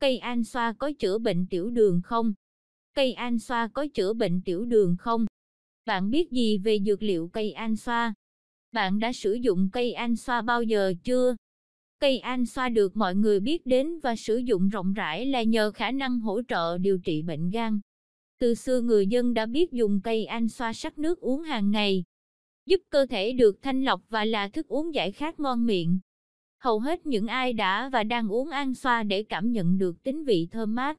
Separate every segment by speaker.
Speaker 1: Cây an xoa có chữa bệnh tiểu đường không? Cây an xoa có chữa bệnh tiểu đường không? Bạn biết gì về dược liệu cây an xoa? Bạn đã sử dụng cây an xoa bao giờ chưa? Cây an xoa được mọi người biết đến và sử dụng rộng rãi là nhờ khả năng hỗ trợ điều trị bệnh gan. Từ xưa người dân đã biết dùng cây an xoa sắc nước uống hàng ngày, giúp cơ thể được thanh lọc và là thức uống giải khát ngon miệng. Hầu hết những ai đã và đang uống an xoa để cảm nhận được tính vị thơm mát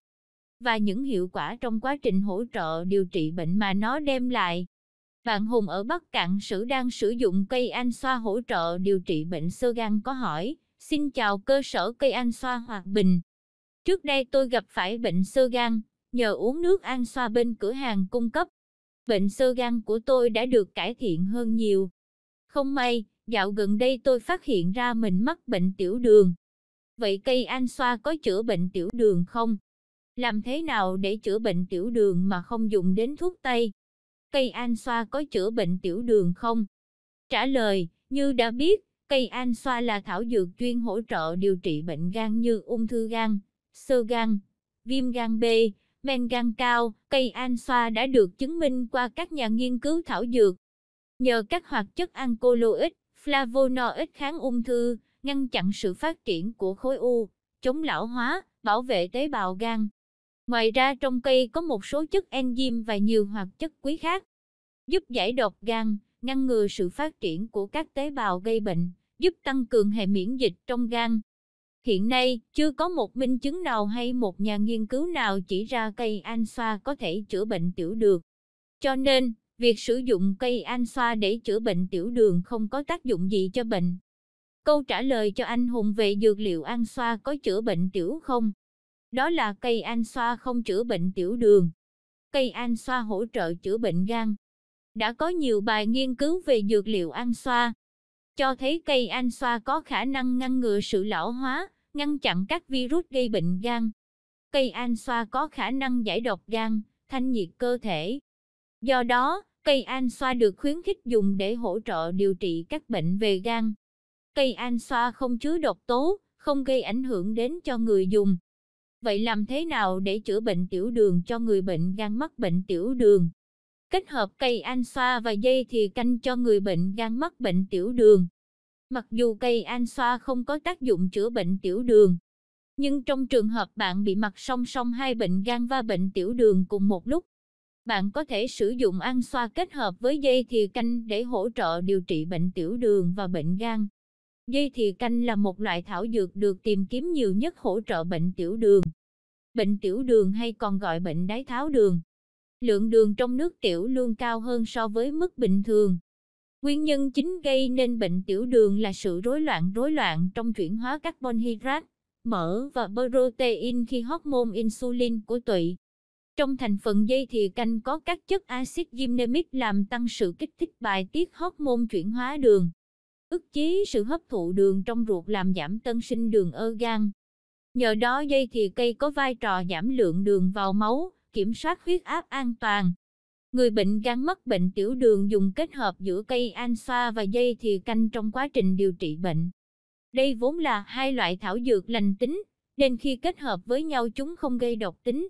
Speaker 1: và những hiệu quả trong quá trình hỗ trợ điều trị bệnh mà nó đem lại. Bạn Hùng ở Bắc Cạn Sử đang sử dụng cây an xoa hỗ trợ điều trị bệnh sơ gan có hỏi, xin chào cơ sở cây an xoa Hoạt Bình. Trước đây tôi gặp phải bệnh sơ gan, nhờ uống nước an xoa bên cửa hàng cung cấp. Bệnh sơ gan của tôi đã được cải thiện hơn nhiều. Không may, Dạo gần đây tôi phát hiện ra mình mắc bệnh tiểu đường. Vậy cây an xoa có chữa bệnh tiểu đường không? Làm thế nào để chữa bệnh tiểu đường mà không dùng đến thuốc tây? Cây an xoa có chữa bệnh tiểu đường không? Trả lời, như đã biết, cây an xoa là thảo dược chuyên hỗ trợ điều trị bệnh gan như ung thư gan, sơ gan, viêm gan B, men gan cao, cây an xoa đã được chứng minh qua các nhà nghiên cứu thảo dược. Nhờ các hoạt chất alkaloid, flavonoid kháng ung thư, ngăn chặn sự phát triển của khối u, chống lão hóa, bảo vệ tế bào gan. Ngoài ra trong cây có một số chất enzyme và nhiều hoạt chất quý khác, giúp giải độc gan, ngăn ngừa sự phát triển của các tế bào gây bệnh, giúp tăng cường hệ miễn dịch trong gan. Hiện nay, chưa có một minh chứng nào hay một nhà nghiên cứu nào chỉ ra cây an xoa có thể chữa bệnh tiểu đường. Cho nên, Việc sử dụng cây an xoa để chữa bệnh tiểu đường không có tác dụng gì cho bệnh. Câu trả lời cho anh Hùng về dược liệu an xoa có chữa bệnh tiểu không? Đó là cây an xoa không chữa bệnh tiểu đường. Cây an xoa hỗ trợ chữa bệnh gan. Đã có nhiều bài nghiên cứu về dược liệu an xoa, cho thấy cây an xoa có khả năng ngăn ngừa sự lão hóa, ngăn chặn các virus gây bệnh gan. Cây an xoa có khả năng giải độc gan, thanh nhiệt cơ thể. Do đó, Cây an xoa được khuyến khích dùng để hỗ trợ điều trị các bệnh về gan. Cây an xoa không chứa độc tố, không gây ảnh hưởng đến cho người dùng. Vậy làm thế nào để chữa bệnh tiểu đường cho người bệnh gan mắc bệnh tiểu đường? Kết hợp cây an xoa và dây thì canh cho người bệnh gan mắc bệnh tiểu đường. Mặc dù cây an xoa không có tác dụng chữa bệnh tiểu đường, nhưng trong trường hợp bạn bị mắc song song hai bệnh gan và bệnh tiểu đường cùng một lúc, bạn có thể sử dụng ăn xoa kết hợp với dây thì canh để hỗ trợ điều trị bệnh tiểu đường và bệnh gan. Dây thì canh là một loại thảo dược được tìm kiếm nhiều nhất hỗ trợ bệnh tiểu đường. Bệnh tiểu đường hay còn gọi bệnh đái tháo đường. Lượng đường trong nước tiểu luôn cao hơn so với mức bình thường. Nguyên nhân chính gây nên bệnh tiểu đường là sự rối loạn rối loạn trong chuyển hóa carbon hydrate, mỡ và protein khi hormone insulin của tụy trong thành phần dây thì canh có các chất axit gymnemic làm tăng sự kích thích bài tiết hormone chuyển hóa đường, ức chế sự hấp thụ đường trong ruột làm giảm tân sinh đường ơ gan. Nhờ đó dây thì cây có vai trò giảm lượng đường vào máu, kiểm soát huyết áp an toàn. Người bệnh gan mắc bệnh tiểu đường dùng kết hợp giữa cây an xoa và dây thì canh trong quá trình điều trị bệnh. Đây vốn là hai loại thảo dược lành tính, nên khi kết hợp với nhau chúng không gây độc tính.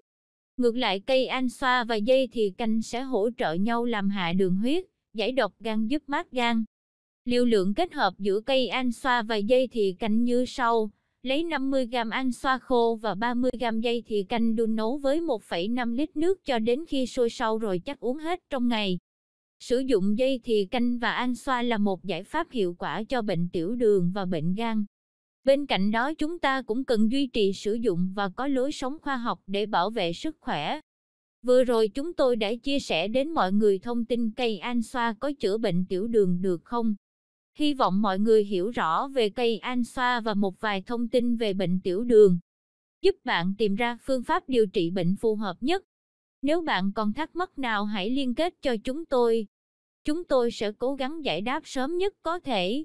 Speaker 1: Ngược lại cây an xoa và dây thì canh sẽ hỗ trợ nhau làm hạ đường huyết, giải độc gan giúp mát gan. Liều lượng kết hợp giữa cây an xoa và dây thì canh như sau. Lấy 50g an xoa khô và 30g dây thì canh đun nấu với 1,5 lít nước cho đến khi sôi sâu rồi chắc uống hết trong ngày. Sử dụng dây thì canh và an xoa là một giải pháp hiệu quả cho bệnh tiểu đường và bệnh gan. Bên cạnh đó chúng ta cũng cần duy trì sử dụng và có lối sống khoa học để bảo vệ sức khỏe. Vừa rồi chúng tôi đã chia sẻ đến mọi người thông tin cây an xoa có chữa bệnh tiểu đường được không? Hy vọng mọi người hiểu rõ về cây an xoa và một vài thông tin về bệnh tiểu đường, giúp bạn tìm ra phương pháp điều trị bệnh phù hợp nhất. Nếu bạn còn thắc mắc nào hãy liên kết cho chúng tôi. Chúng tôi sẽ cố gắng giải đáp sớm nhất có thể.